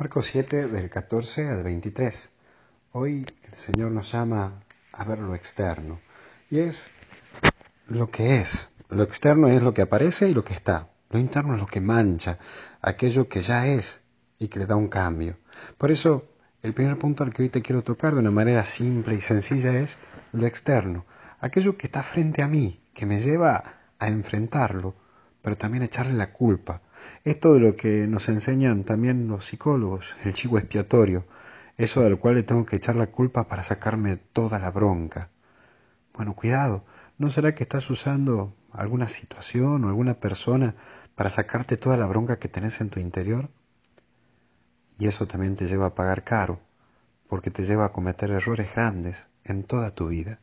Marco 7 del 14 al 23. Hoy el Señor nos llama a ver lo externo y es lo que es. Lo externo es lo que aparece y lo que está. Lo interno es lo que mancha, aquello que ya es y que le da un cambio. Por eso el primer punto al que hoy te quiero tocar de una manera simple y sencilla es lo externo. Aquello que está frente a mí, que me lleva a enfrentarlo, pero también a echarle la culpa esto de lo que nos enseñan también los psicólogos, el chivo expiatorio, eso del cual le tengo que echar la culpa para sacarme toda la bronca. Bueno, cuidado, ¿no será que estás usando alguna situación o alguna persona para sacarte toda la bronca que tenés en tu interior? Y eso también te lleva a pagar caro, porque te lleva a cometer errores grandes en toda tu vida.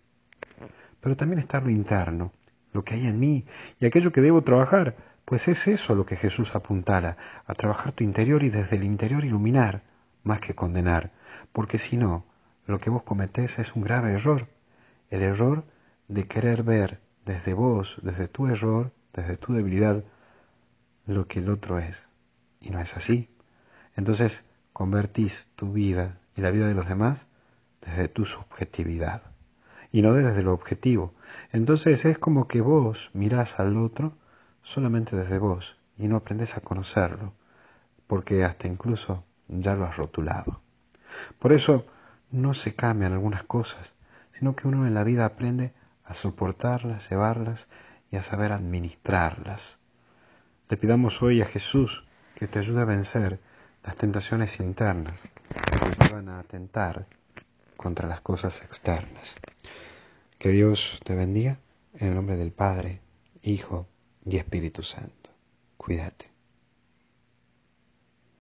Pero también está lo interno, lo que hay en mí y aquello que debo trabajar, pues es eso a lo que Jesús apuntara, a trabajar tu interior y desde el interior iluminar, más que condenar, porque si no, lo que vos cometés es un grave error, el error de querer ver desde vos, desde tu error, desde tu debilidad, lo que el otro es. Y no es así. Entonces, convertís tu vida y la vida de los demás desde tu subjetividad y no desde lo objetivo. Entonces es como que vos mirás al otro solamente desde vos y no aprendes a conocerlo, porque hasta incluso ya lo has rotulado. Por eso no se cambian algunas cosas, sino que uno en la vida aprende a soportarlas, llevarlas y a saber administrarlas. Le pidamos hoy a Jesús que te ayude a vencer las tentaciones internas que te llevan a atentar contra las cosas externas. Que Dios te bendiga en el nombre del Padre, Hijo y Espíritu Santo. Cuídate.